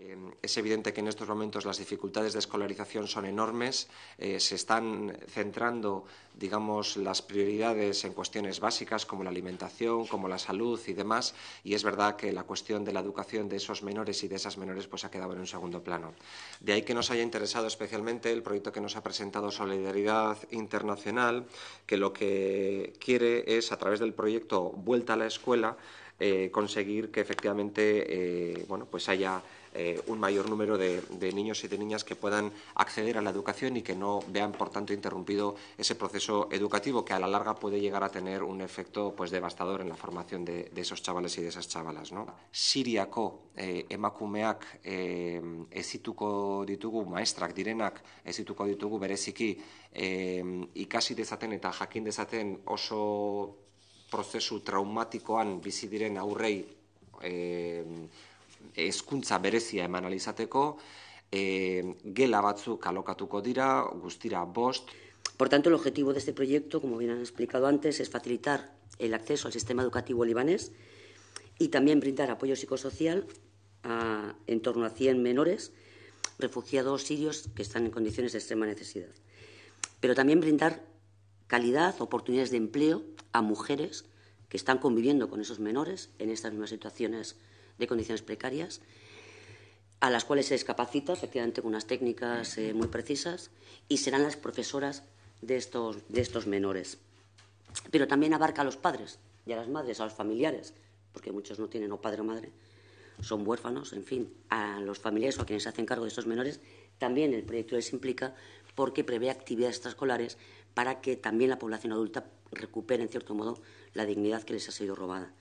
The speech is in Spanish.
Eh, es evidente que en estos momentos las dificultades de escolarización son enormes. Eh, se están centrando, digamos, las prioridades en cuestiones básicas como la alimentación, como la salud y demás. Y es verdad que la cuestión de la educación de esos menores y de esas menores pues, ha quedado en un segundo plano. De ahí que nos haya interesado especialmente el proyecto que nos ha presentado Solidaridad Internacional, que lo que quiere es, a través del proyecto Vuelta a la Escuela, eh, conseguir que efectivamente eh, bueno, pues haya eh, un mayor número de, niños y de niñas que puedan acceder a la educación y que no vean, por tanto, interrumpido ese proceso educativo que a la larga puede llegar a tener un efecto pues, devastador en la formación de, esos chavales y de esas chavalas. ¿no? Siriako emakumeak eh, ezituko ditugu, maestrak direnak ezituko ditugu bereziki eh, ikasi dezaten eta jakin oso proceso traumatikoan bizi diren aurrei e, em, hezkuntza berezia eman alizateko, e, em, gela batzuk alokatuko dira, guztira bost. Por tanto, el objetivo de este proyecto, como bien han explicado antes, es facilitar el acceso al sistema educativo libanés y también brindar apoyo psicosocial a en torno a 100 menores refugiados sirios que están en condiciones de extrema necesidad. Pero también brindar calidad, oportunidades de empleo a mujeres que están conviviendo con esos menores en estas mismas situaciones de condiciones precarias, a las cuales se les capacita, efectivamente, con unas técnicas eh, muy precisas, y serán las profesoras de estos, de estos menores. Pero también abarca a los padres y a las madres, a los familiares, porque muchos no tienen o padre o madre, son huérfanos, en fin, a los familiares o a quienes se hacen cargo de estos menores, también el proyecto les implica porque prevé actividades extraescolares para que también la población adulta recupere, en cierto modo, la dignidad que les ha sido robada.